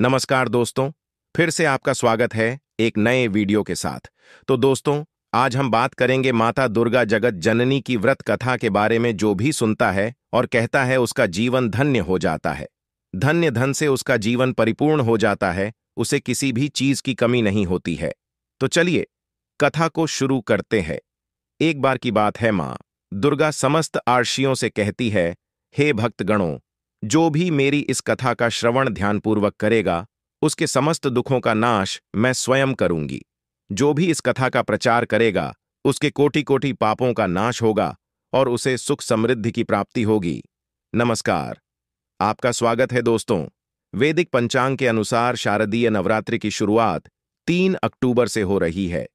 नमस्कार दोस्तों फिर से आपका स्वागत है एक नए वीडियो के साथ तो दोस्तों आज हम बात करेंगे माता दुर्गा जगत जननी की व्रत कथा के बारे में जो भी सुनता है और कहता है उसका जीवन धन्य हो जाता है धन्य धन से उसका जीवन परिपूर्ण हो जाता है उसे किसी भी चीज की कमी नहीं होती है तो चलिए कथा को शुरू करते हैं एक बार की बात है माँ दुर्गा समस्त आरशियों से कहती है हे भक्तगणों जो भी मेरी इस कथा का श्रवण ध्यानपूर्वक करेगा उसके समस्त दुखों का नाश मैं स्वयं करूंगी जो भी इस कथा का प्रचार करेगा उसके कोटि कोटि पापों का नाश होगा और उसे सुख समृद्धि की प्राप्ति होगी नमस्कार आपका स्वागत है दोस्तों वैदिक पंचांग के अनुसार शारदीय नवरात्रि की शुरुआत तीन अक्टूबर से हो रही है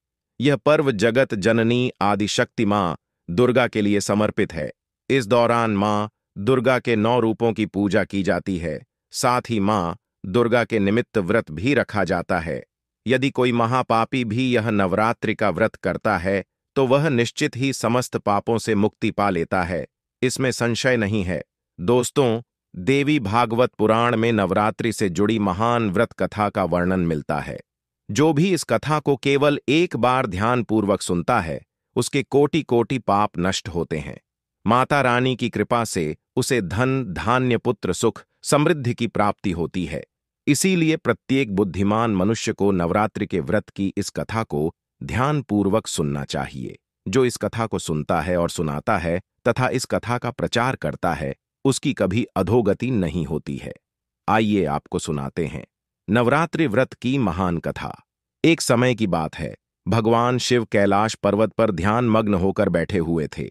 यह पर्व जगत जननी आदि शक्ति मां दुर्गा के लिए समर्पित है इस दौरान मां दुर्गा के नौ रूपों की पूजा की जाती है साथ ही मां दुर्गा के निमित्त व्रत भी रखा जाता है यदि कोई महापापी भी यह नवरात्रि का व्रत करता है तो वह निश्चित ही समस्त पापों से मुक्ति पा लेता है इसमें संशय नहीं है दोस्तों देवी भागवत पुराण में नवरात्रि से जुड़ी महान व्रत कथा का वर्णन मिलता है जो भी इस कथा को केवल एक बार ध्यानपूर्वक सुनता है उसके कोटि कोटि पाप नष्ट होते हैं माता रानी की कृपा से उसे धन धान्य पुत्र सुख समृद्धि की प्राप्ति होती है इसीलिए प्रत्येक बुद्धिमान मनुष्य को नवरात्रि के व्रत की इस कथा को ध्यानपूर्वक सुनना चाहिए जो इस कथा को सुनता है और सुनाता है तथा इस कथा का प्रचार करता है उसकी कभी अधोगति नहीं होती है आइए आपको सुनाते हैं नवरात्रि व्रत की महान कथा एक समय की बात है भगवान शिव कैलाश पर्वत पर ध्यान मग्न होकर बैठे हुए थे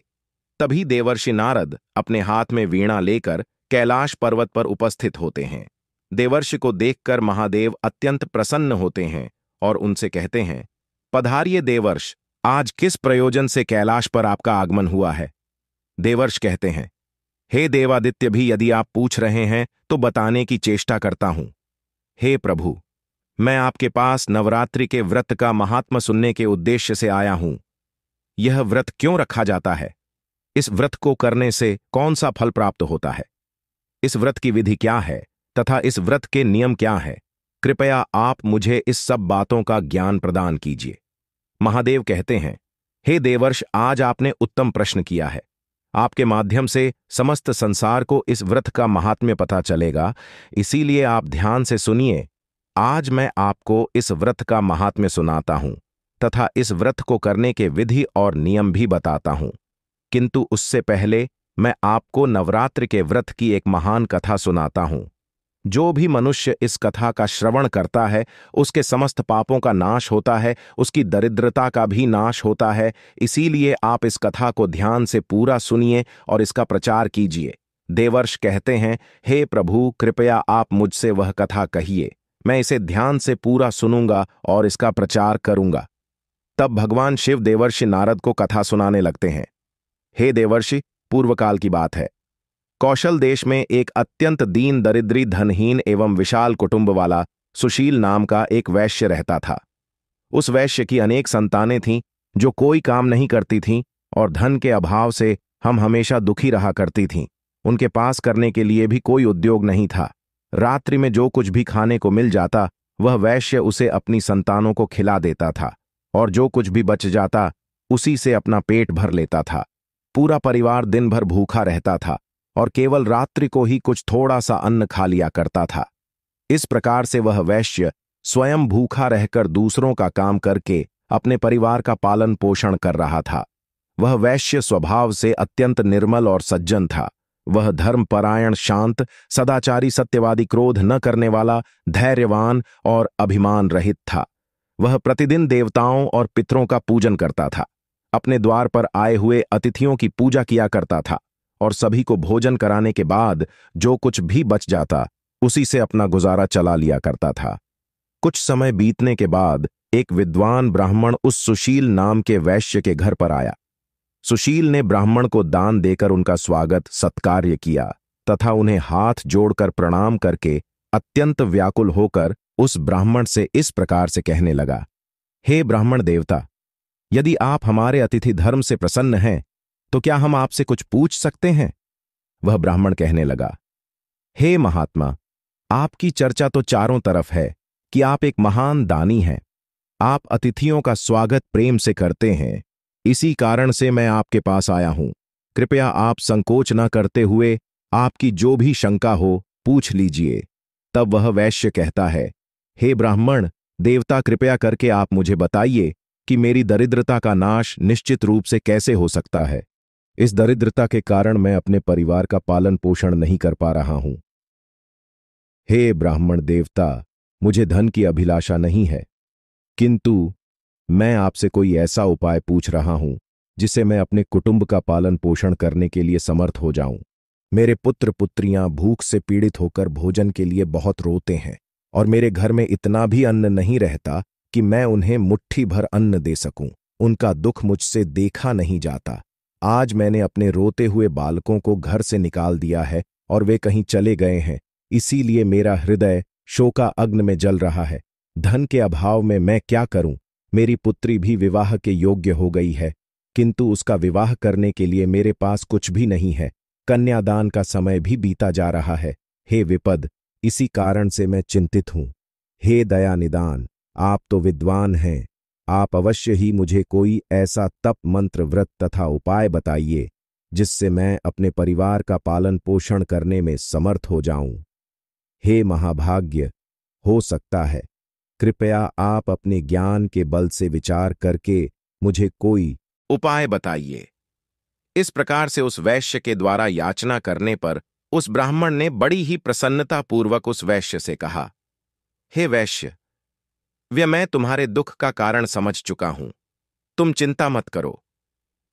तभी देवर्षि नारद अपने हाथ में वीणा लेकर कैलाश पर्वत पर उपस्थित होते हैं देवर्षि को देखकर महादेव अत्यंत प्रसन्न होते हैं और उनसे कहते हैं पधारिये देवर्ष आज किस प्रयोजन से कैलाश पर आपका आगमन हुआ है देवर्ष कहते हैं हे देवादित्य भी यदि आप पूछ रहे हैं तो बताने की चेष्टा करता हूं हे प्रभु मैं आपके पास नवरात्रि के व्रत का महात्म सुनने के उद्देश्य से आया हूं यह व्रत क्यों रखा जाता है इस व्रत को करने से कौन सा फल प्राप्त होता है इस व्रत की विधि क्या है तथा इस व्रत के नियम क्या है कृपया आप मुझे इस सब बातों का ज्ञान प्रदान कीजिए महादेव कहते हैं हे देवर्ष आज आपने उत्तम प्रश्न किया है आपके माध्यम से समस्त संसार को इस व्रत का महात्म्य पता चलेगा इसीलिए आप ध्यान से सुनिए आज मैं आपको इस व्रत का महात्म्य सुनाता हूं तथा इस व्रत को करने के विधि और नियम भी बताता हूं किंतु उससे पहले मैं आपको नवरात्र के व्रत की एक महान कथा सुनाता हूं जो भी मनुष्य इस कथा का श्रवण करता है उसके समस्त पापों का नाश होता है उसकी दरिद्रता का भी नाश होता है इसीलिए आप इस कथा को ध्यान से पूरा सुनिए और इसका प्रचार कीजिए देवर्ष कहते हैं हे प्रभु कृपया आप मुझसे वह कथा कहिए मैं इसे ध्यान से पूरा सुनूंगा और इसका प्रचार करूंगा तब भगवान शिव देवर्षि नारद को कथा सुनाने लगते हैं हे देवर्षि पूर्वकाल की बात है कौशल देश में एक अत्यंत दीन दरिद्री धनहीन एवं विशाल कुटुंब वाला सुशील नाम का एक वैश्य रहता था उस वैश्य की अनेक संतानें थीं जो कोई काम नहीं करती थीं और धन के अभाव से हम हमेशा दुखी रहा करती थीं उनके पास करने के लिए भी कोई उद्योग नहीं था रात्रि में जो कुछ भी खाने को मिल जाता वह वैश्य उसे अपनी संतानों को खिला देता था और जो कुछ भी बच जाता उसी से अपना पेट भर लेता था पूरा परिवार दिन भर भूखा रहता था और केवल रात्रि को ही कुछ थोड़ा सा अन्न खा लिया करता था इस प्रकार से वह वैश्य स्वयं भूखा रहकर दूसरों का काम करके अपने परिवार का पालन पोषण कर रहा था वह वैश्य स्वभाव से अत्यंत निर्मल और सज्जन था वह धर्मपरायण शांत सदाचारी सत्यवादी क्रोध न करने वाला धैर्यवान और अभिमान रहित था वह प्रतिदिन देवताओं और पितरों का पूजन करता था अपने द्वार पर आए हुए अतिथियों की पूजा किया करता था और सभी को भोजन कराने के बाद जो कुछ भी बच जाता उसी से अपना गुजारा चला लिया करता था कुछ समय बीतने के बाद एक विद्वान ब्राह्मण उस सुशील नाम के वैश्य के घर पर आया सुशील ने ब्राह्मण को दान देकर उनका स्वागत सत्कार्य किया तथा उन्हें हाथ जोड़कर प्रणाम करके अत्यंत व्याकुल होकर उस ब्राह्मण से इस प्रकार से कहने लगा हे ब्राह्मण देवता यदि आप हमारे अतिथि धर्म से प्रसन्न हैं तो क्या हम आपसे कुछ पूछ सकते हैं वह ब्राह्मण कहने लगा हे महात्मा आपकी चर्चा तो चारों तरफ है कि आप एक महान दानी हैं आप अतिथियों का स्वागत प्रेम से करते हैं इसी कारण से मैं आपके पास आया हूं कृपया आप संकोच न करते हुए आपकी जो भी शंका हो पूछ लीजिए तब वह वैश्य कहता है हे ब्राह्मण देवता कृपया करके आप मुझे बताइए कि मेरी दरिद्रता का नाश निश्चित रूप से कैसे हो सकता है इस दरिद्रता के कारण मैं अपने परिवार का पालन पोषण नहीं कर पा रहा हूं हे ब्राह्मण देवता मुझे धन की अभिलाषा नहीं है किंतु मैं आपसे कोई ऐसा उपाय पूछ रहा हूं जिसे मैं अपने कुटुंब का पालन पोषण करने के लिए समर्थ हो जाऊं मेरे पुत्र पुत्रियां भूख से पीड़ित होकर भोजन के लिए बहुत रोते हैं और मेरे घर में इतना भी अन्न नहीं रहता कि मैं उन्हें मुट्ठी भर अन्न दे सकूं उनका दुख मुझसे देखा नहीं जाता आज मैंने अपने रोते हुए बालकों को घर से निकाल दिया है और वे कहीं चले गए हैं इसीलिए मेरा हृदय शोका अग्न में जल रहा है धन के अभाव में मैं क्या करूं मेरी पुत्री भी विवाह के योग्य हो गई है किंतु उसका विवाह करने के लिए मेरे पास कुछ भी नहीं है कन्यादान का समय भी बीता जा रहा है हे विपद इसी कारण से मैं चिंतित हूं हे दया निदान आप तो विद्वान हैं आप अवश्य ही मुझे कोई ऐसा तप मंत्र व्रत तथा उपाय बताइए जिससे मैं अपने परिवार का पालन पोषण करने में समर्थ हो जाऊं हे महाभाग्य हो सकता है कृपया आप अपने ज्ञान के बल से विचार करके मुझे कोई उपाय बताइए इस प्रकार से उस वैश्य के द्वारा याचना करने पर उस ब्राह्मण ने बड़ी ही प्रसन्नतापूर्वक उस वैश्य से कहा हे वैश्य वे मैं तुम्हारे दुख का कारण समझ चुका हूं तुम चिंता मत करो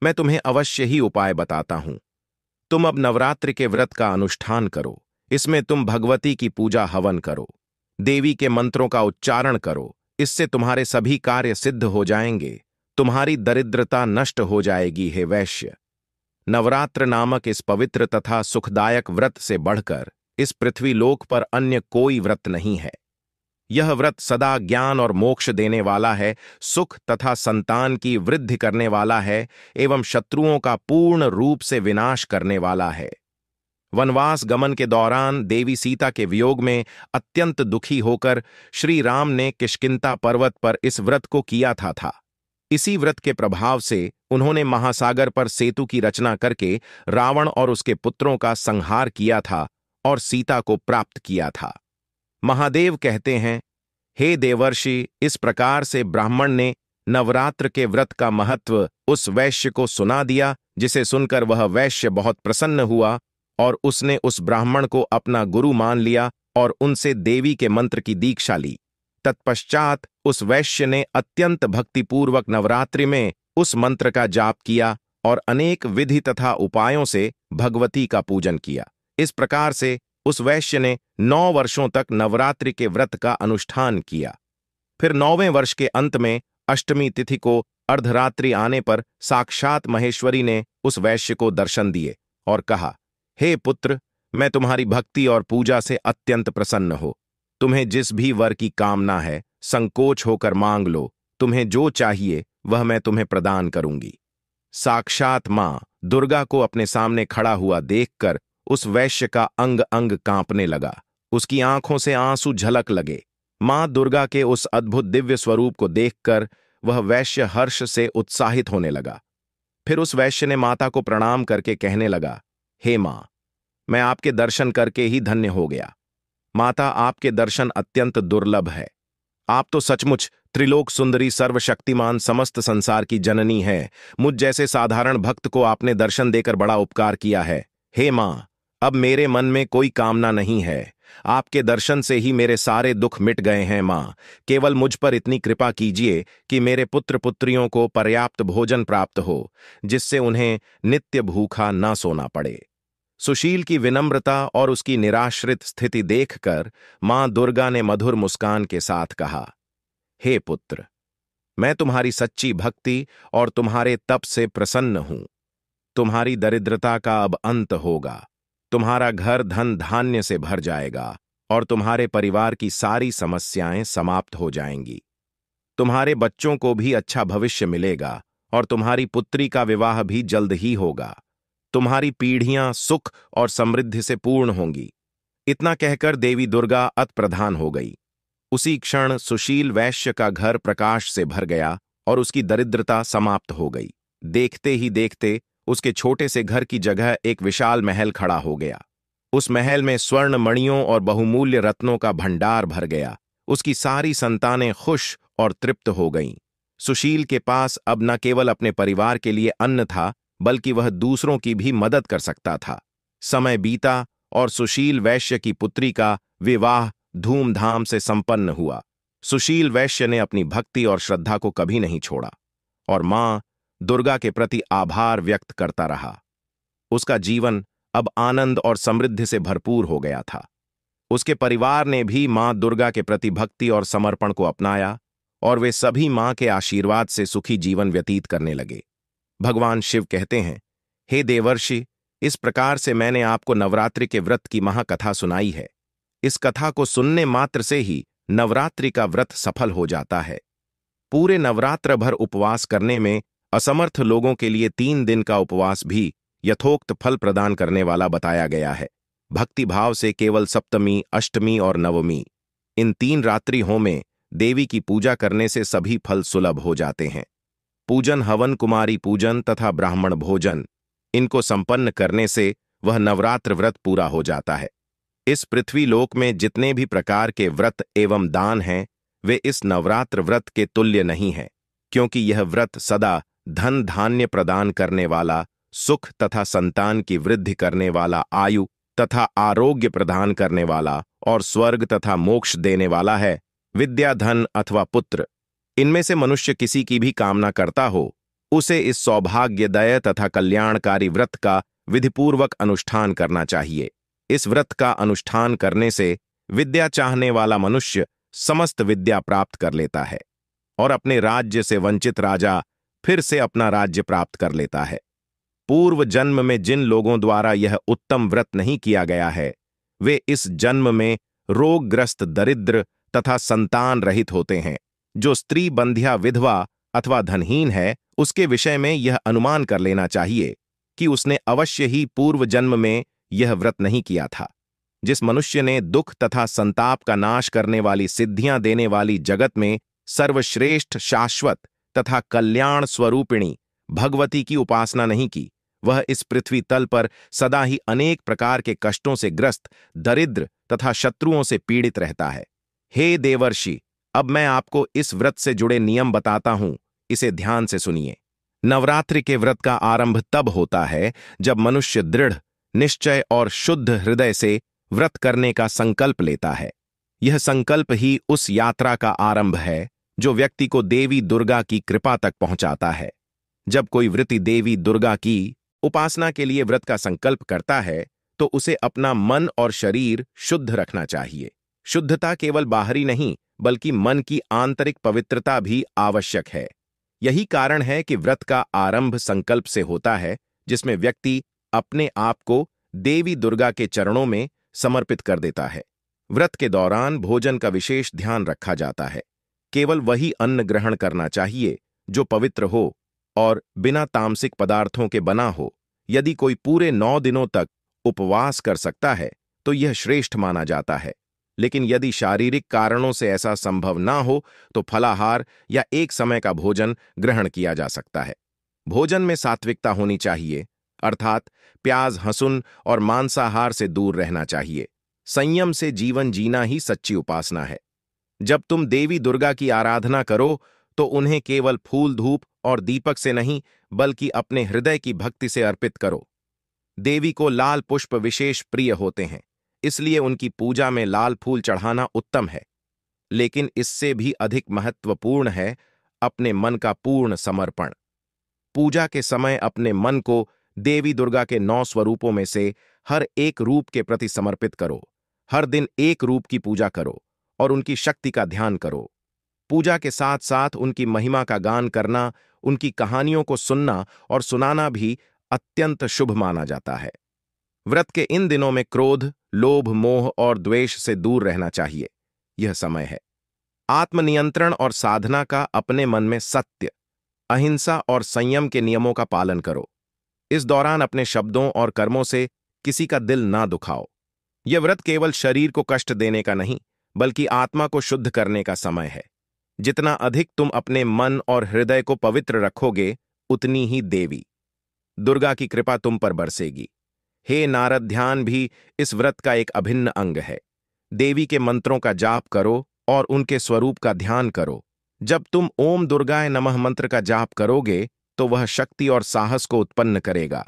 मैं तुम्हें अवश्य ही उपाय बताता हूं तुम अब नवरात्र के व्रत का अनुष्ठान करो इसमें तुम भगवती की पूजा हवन करो देवी के मंत्रों का उच्चारण करो इससे तुम्हारे सभी कार्य सिद्ध हो जाएंगे तुम्हारी दरिद्रता नष्ट हो जाएगी हे वैश्य नवरात्र नामक इस पवित्र तथा सुखदायक व्रत से बढ़कर इस पृथ्वी लोक पर अन्य कोई व्रत नहीं है यह व्रत सदा ज्ञान और मोक्ष देने वाला है सुख तथा संतान की वृद्धि करने वाला है एवं शत्रुओं का पूर्ण रूप से विनाश करने वाला है वनवास गमन के दौरान देवी सीता के वियोग में अत्यंत दुखी होकर श्री राम ने किश्किंता पर्वत पर इस व्रत को किया था था इसी व्रत के प्रभाव से उन्होंने महासागर पर सेतु की रचना करके रावण और उसके पुत्रों का संहार किया था और सीता को प्राप्त किया था महादेव कहते हैं हे देवर्षि इस प्रकार से ब्राह्मण ने नवरात्र के व्रत का महत्व उस वैश्य को सुना दिया जिसे सुनकर वह वैश्य बहुत प्रसन्न हुआ और उसने उस ब्राह्मण को अपना गुरु मान लिया और उनसे देवी के मंत्र की दीक्षा ली तत्पश्चात उस वैश्य ने अत्यंत भक्तिपूर्वक नवरात्रि में उस मंत्र का जाप किया और अनेक विधि तथा उपायों से भगवती का पूजन किया इस प्रकार से उस वैश्य ने नौ वर्षों तक नवरात्रि के व्रत का अनुष्ठान किया फिर नौवें वर्ष के अंत में अष्टमी तिथि को अर्धरात्रि आने पर साक्षात महेश्वरी ने उस वैश्य को दर्शन दिए और कहा हे hey पुत्र मैं तुम्हारी भक्ति और पूजा से अत्यंत प्रसन्न हो तुम्हें जिस भी वर की कामना है संकोच होकर मांग लो तुम्हें जो चाहिए वह मैं तुम्हें प्रदान करूंगी साक्षात मां दुर्गा को अपने सामने खड़ा हुआ देखकर उस वैश्य का अंग अंग कांपने लगा उसकी आंखों से आंसू झलक लगे मां दुर्गा के उस अद्भुत दिव्य स्वरूप को देखकर वह वैश्य हर्ष से उत्साहित होने लगा फिर उस वैश्य ने माता को प्रणाम करके कहने लगा हे मां मैं आपके दर्शन करके ही धन्य हो गया माता आपके दर्शन अत्यंत दुर्लभ है आप तो सचमुच त्रिलोक सुंदरी सर्वशक्तिमान समस्त संसार की जननी है मुझ जैसे साधारण भक्त को आपने दर्शन देकर बड़ा उपकार किया है हे मां अब मेरे मन में कोई कामना नहीं है आपके दर्शन से ही मेरे सारे दुख मिट गए हैं माँ केवल मुझ पर इतनी कृपा कीजिए कि मेरे पुत्र पुत्रियों को पर्याप्त भोजन प्राप्त हो जिससे उन्हें नित्य भूखा न सोना पड़े सुशील की विनम्रता और उसकी निराश्रित स्थिति देखकर मां दुर्गा ने मधुर मुस्कान के साथ कहा हे पुत्र मैं तुम्हारी सच्ची भक्ति और तुम्हारे तप से प्रसन्न हूं तुम्हारी दरिद्रता का अब अंत होगा तुम्हारा घर धन धान्य से भर जाएगा और तुम्हारे परिवार की सारी समस्याएं समाप्त हो जाएंगी तुम्हारे बच्चों को भी अच्छा भविष्य मिलेगा और तुम्हारी पुत्री का विवाह भी जल्द ही होगा तुम्हारी पीढ़ियां सुख और समृद्धि से पूर्ण होंगी इतना कहकर देवी दुर्गा अत प्रधान हो गई उसी क्षण सुशील वैश्य का घर प्रकाश से भर गया और उसकी दरिद्रता समाप्त हो गई देखते ही देखते उसके छोटे से घर की जगह एक विशाल महल खड़ा हो गया उस महल में स्वर्ण मणियों और बहुमूल्य रत्नों का भंडार भर गया उसकी सारी संतानें खुश और तृप्त हो गईं सुशील के पास अब न केवल अपने परिवार के लिए अन्न था बल्कि वह दूसरों की भी मदद कर सकता था समय बीता और सुशील वैश्य की पुत्री का विवाह धूमधाम से संपन्न हुआ सुशील वैश्य ने अपनी भक्ति और श्रद्धा को कभी नहीं छोड़ा और मां दुर्गा के प्रति आभार व्यक्त करता रहा उसका जीवन अब आनंद और समृद्धि से भरपूर हो गया था उसके परिवार ने भी मां दुर्गा के प्रति भक्ति और समर्पण को अपनाया और वे सभी मां के आशीर्वाद से सुखी जीवन व्यतीत करने लगे भगवान शिव कहते हैं हे देवर्षि इस प्रकार से मैंने आपको नवरात्रि के व्रत की महाकथा सुनाई है इस कथा को सुनने मात्र से ही नवरात्रि का व्रत सफल हो जाता है पूरे नवरात्र भर उपवास करने में असमर्थ लोगों के लिए तीन दिन का उपवास भी यथोक्त फल प्रदान करने वाला बताया गया है भक्ति भाव से केवल सप्तमी अष्टमी और नवमी इन तीन रात्रिहों में देवी की पूजा करने से सभी फल सुलभ हो जाते हैं पूजन हवन कुमारी पूजन तथा ब्राह्मण भोजन इनको संपन्न करने से वह नवरात्र व्रत पूरा हो जाता है इस पृथ्वी लोक में जितने भी प्रकार के व्रत एवं दान हैं वे इस नवरात्र व्रत के तुल्य नहीं हैं क्योंकि यह व्रत सदा धन धान्य प्रदान करने वाला सुख तथा संतान की वृद्धि करने वाला आयु तथा आरोग्य प्रदान करने वाला और स्वर्ग तथा मोक्ष देने वाला है विद्या धन अथवा पुत्र इनमें से मनुष्य किसी की भी कामना करता हो उसे इस सौभाग्यदय तथा कल्याणकारी व्रत का विधिपूर्वक अनुष्ठान करना चाहिए इस व्रत का अनुष्ठान करने से विद्या चाहने वाला मनुष्य समस्त विद्या प्राप्त कर लेता है और अपने राज्य से वंचित राजा फिर से अपना राज्य प्राप्त कर लेता है पूर्व जन्म में जिन लोगों द्वारा यह उत्तम व्रत नहीं किया गया है वे इस जन्म में रोगग्रस्त दरिद्र तथा संतान रहित होते हैं जो स्त्री बंध्या विधवा अथवा धनहीन है उसके विषय में यह अनुमान कर लेना चाहिए कि उसने अवश्य ही पूर्व जन्म में यह व्रत नहीं किया था जिस मनुष्य ने दुख तथा संताप का नाश करने वाली सिद्धियां देने वाली जगत में सर्वश्रेष्ठ शाश्वत तथा कल्याण स्वरूपिणी भगवती की उपासना नहीं की वह इस पृथ्वी तल पर सदा ही अनेक प्रकार के कष्टों से ग्रस्त दरिद्र तथा शत्रुओं से पीड़ित रहता है हे देवर्षि अब मैं आपको इस व्रत से जुड़े नियम बताता हूं इसे ध्यान से सुनिए नवरात्रि के व्रत का आरंभ तब होता है जब मनुष्य दृढ़ निश्चय और शुद्ध हृदय से व्रत करने का संकल्प लेता है यह संकल्प ही उस यात्रा का आरंभ है जो व्यक्ति को देवी दुर्गा की कृपा तक पहुंचाता है जब कोई वृत्ति देवी दुर्गा की उपासना के लिए व्रत का संकल्प करता है तो उसे अपना मन और शरीर शुद्ध रखना चाहिए शुद्धता केवल बाहरी नहीं बल्कि मन की आंतरिक पवित्रता भी आवश्यक है यही कारण है कि व्रत का आरंभ संकल्प से होता है जिसमें व्यक्ति अपने आप को देवी दुर्गा के चरणों में समर्पित कर देता है व्रत के दौरान भोजन का विशेष ध्यान रखा जाता है केवल वही अन्न ग्रहण करना चाहिए जो पवित्र हो और बिना तामसिक पदार्थों के बना हो यदि कोई पूरे नौ दिनों तक उपवास कर सकता है तो यह श्रेष्ठ माना जाता है लेकिन यदि शारीरिक कारणों से ऐसा संभव ना हो तो फलाहार या एक समय का भोजन ग्रहण किया जा सकता है भोजन में सात्विकता होनी चाहिए अर्थात प्याज हसुन और मांसाहार से दूर रहना चाहिए संयम से जीवन जीना ही सच्ची उपासना है जब तुम देवी दुर्गा की आराधना करो तो उन्हें केवल फूल धूप और दीपक से नहीं बल्कि अपने हृदय की भक्ति से अर्पित करो देवी को लाल पुष्प विशेष प्रिय होते हैं इसलिए उनकी पूजा में लाल फूल चढ़ाना उत्तम है लेकिन इससे भी अधिक महत्वपूर्ण है अपने मन का पूर्ण समर्पण पूजा के समय अपने मन को देवी दुर्गा के नौ स्वरूपों में से हर एक रूप के प्रति समर्पित करो हर दिन एक रूप की पूजा करो और उनकी शक्ति का ध्यान करो पूजा के साथ साथ उनकी महिमा का गान करना उनकी कहानियों को सुनना और सुनाना भी अत्यंत शुभ माना जाता है व्रत के इन दिनों में क्रोध लोभ मोह और द्वेष से दूर रहना चाहिए यह समय है आत्मनियंत्रण और साधना का अपने मन में सत्य अहिंसा और संयम के नियमों का पालन करो इस दौरान अपने शब्दों और कर्मों से किसी का दिल ना दुखाओ यह व्रत केवल शरीर को कष्ट देने का नहीं बल्कि आत्मा को शुद्ध करने का समय है जितना अधिक तुम अपने मन और हृदय को पवित्र रखोगे उतनी ही देवी दुर्गा की कृपा तुम पर बरसेगी हे नारद ध्यान भी इस व्रत का एक अभिन्न अंग है देवी के मंत्रों का जाप करो और उनके स्वरूप का ध्यान करो जब तुम ओम दुर्गाय नमः मंत्र का जाप करोगे तो वह शक्ति और साहस को उत्पन्न करेगा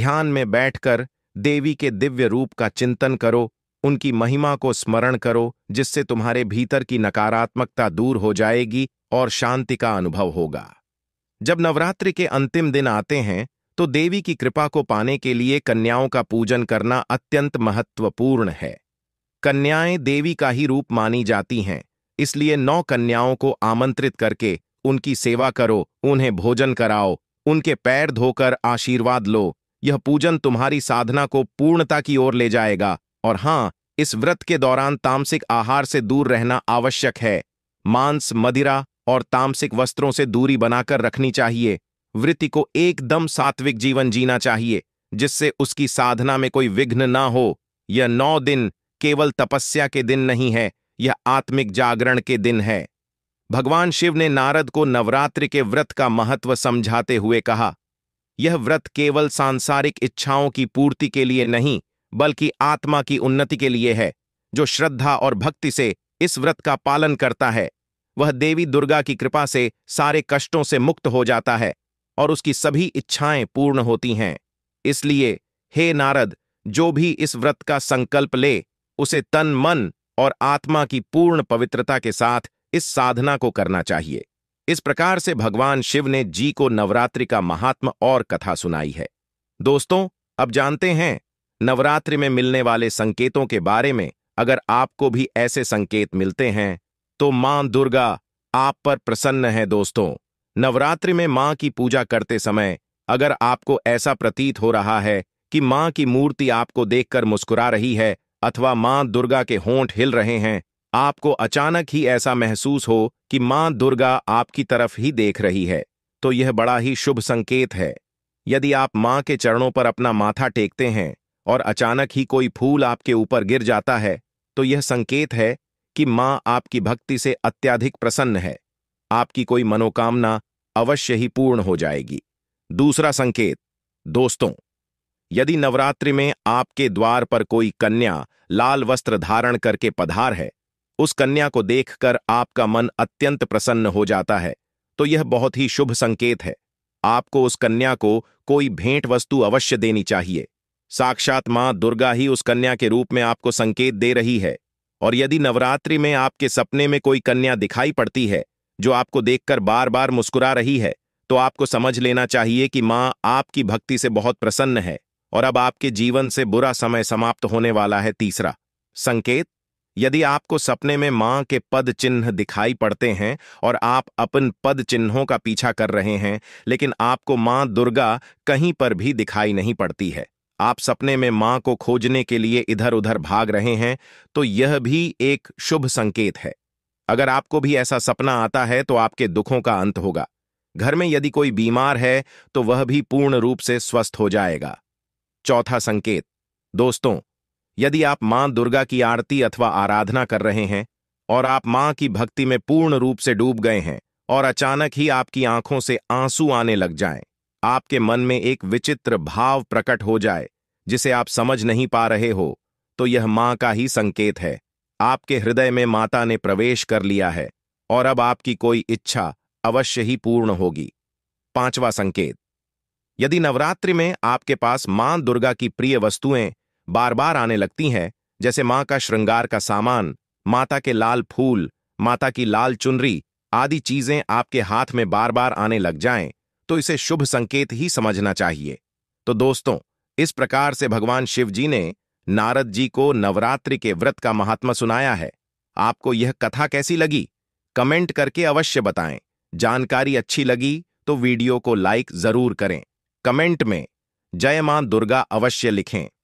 ध्यान में बैठकर देवी के दिव्य रूप का चिंतन करो उनकी महिमा को स्मरण करो जिससे तुम्हारे भीतर की नकारात्मकता दूर हो जाएगी और शांति का अनुभव होगा जब नवरात्रि के अंतिम दिन आते हैं तो देवी की कृपा को पाने के लिए कन्याओं का पूजन करना अत्यंत महत्वपूर्ण है कन्याएं देवी का ही रूप मानी जाती हैं इसलिए नौ कन्याओं को आमंत्रित करके उनकी सेवा करो उन्हें भोजन कराओ उनके पैर धोकर आशीर्वाद लो यह पूजन तुम्हारी साधना को पूर्णता की ओर ले जाएगा और हां इस व्रत के दौरान तामसिक आहार से दूर रहना आवश्यक है मांस मदिरा और तामसिक वस्त्रों से दूरी बनाकर रखनी चाहिए वृत्ति को एकदम सात्विक जीवन जीना चाहिए जिससे उसकी साधना में कोई विघ्न ना हो यह नौ दिन केवल तपस्या के दिन नहीं है यह आत्मिक जागरण के दिन है भगवान शिव ने नारद को नवरात्रि के व्रत का महत्व समझाते हुए कहा यह व्रत केवल सांसारिक इच्छाओं की पूर्ति के लिए नहीं बल्कि आत्मा की उन्नति के लिए है जो श्रद्धा और भक्ति से इस व्रत का पालन करता है वह देवी दुर्गा की कृपा से सारे कष्टों से मुक्त हो जाता है और उसकी सभी इच्छाएं पूर्ण होती हैं इसलिए हे नारद जो भी इस व्रत का संकल्प ले उसे तन मन और आत्मा की पूर्ण पवित्रता के साथ इस साधना को करना चाहिए इस प्रकार से भगवान शिव ने जी को नवरात्रि का महात्म और कथा सुनाई है दोस्तों अब जानते हैं नवरात्रि में मिलने वाले संकेतों के बारे में अगर आपको भी ऐसे संकेत मिलते हैं तो मां दुर्गा आप पर प्रसन्न है दोस्तों नवरात्रि में मां की पूजा करते समय अगर आपको ऐसा प्रतीत हो रहा है कि मां की मूर्ति आपको देखकर मुस्कुरा रही है अथवा मां दुर्गा के होंठ हिल रहे हैं आपको अचानक ही ऐसा महसूस हो कि मां दुर्गा आपकी तरफ ही देख रही है तो यह बड़ा ही शुभ संकेत है यदि आप मां के चरणों पर अपना माथा टेकते हैं और अचानक ही कोई फूल आपके ऊपर गिर जाता है तो यह संकेत है कि मां आपकी भक्ति से अत्याधिक प्रसन्न है आपकी कोई मनोकामना अवश्य ही पूर्ण हो जाएगी दूसरा संकेत दोस्तों यदि नवरात्रि में आपके द्वार पर कोई कन्या लाल वस्त्र धारण करके पधार है उस कन्या को देखकर आपका मन अत्यंत प्रसन्न हो जाता है तो यह बहुत ही शुभ संकेत है आपको उस कन्या को कोई भेंट वस्तु अवश्य देनी चाहिए साक्षात मां दुर्गा ही उस कन्या के रूप में आपको संकेत दे रही है और यदि नवरात्रि में आपके सपने में कोई कन्या दिखाई पड़ती है जो आपको देखकर बार बार मुस्कुरा रही है तो आपको समझ लेना चाहिए कि मां आपकी भक्ति से बहुत प्रसन्न है और अब आपके जीवन से बुरा समय समाप्त होने वाला है तीसरा संकेत यदि आपको सपने में मां के पद चिन्ह दिखाई पड़ते हैं और आप अपन पद चिन्हों का पीछा कर रहे हैं लेकिन आपको मां दुर्गा कहीं पर भी दिखाई नहीं पड़ती है आप सपने में मां को खोजने के लिए इधर उधर भाग रहे हैं तो यह भी एक शुभ संकेत है अगर आपको भी ऐसा सपना आता है तो आपके दुखों का अंत होगा घर में यदि कोई बीमार है तो वह भी पूर्ण रूप से स्वस्थ हो जाएगा चौथा संकेत दोस्तों यदि आप मां दुर्गा की आरती अथवा आराधना कर रहे हैं और आप मां की भक्ति में पूर्ण रूप से डूब गए हैं और अचानक ही आपकी आंखों से आंसू आने लग जाएं, आपके मन में एक विचित्र भाव प्रकट हो जाए जिसे आप समझ नहीं पा रहे हो तो यह मां का ही संकेत है आपके हृदय में माता ने प्रवेश कर लिया है और अब आपकी कोई इच्छा अवश्य ही पूर्ण होगी पांचवा संकेत यदि नवरात्रि में आपके पास मां दुर्गा की प्रिय वस्तुएं बार बार आने लगती हैं जैसे मां का श्रृंगार का सामान माता के लाल फूल माता की लाल चुनरी आदि चीजें आपके हाथ में बार बार आने लग जाएं, तो इसे शुभ संकेत ही समझना चाहिए तो दोस्तों इस प्रकार से भगवान शिव जी ने नारद जी को नवरात्रि के व्रत का महात्मा सुनाया है आपको यह कथा कैसी लगी कमेंट करके अवश्य बताएं जानकारी अच्छी लगी तो वीडियो को लाइक जरूर करें कमेंट में जय मां दुर्गा अवश्य लिखें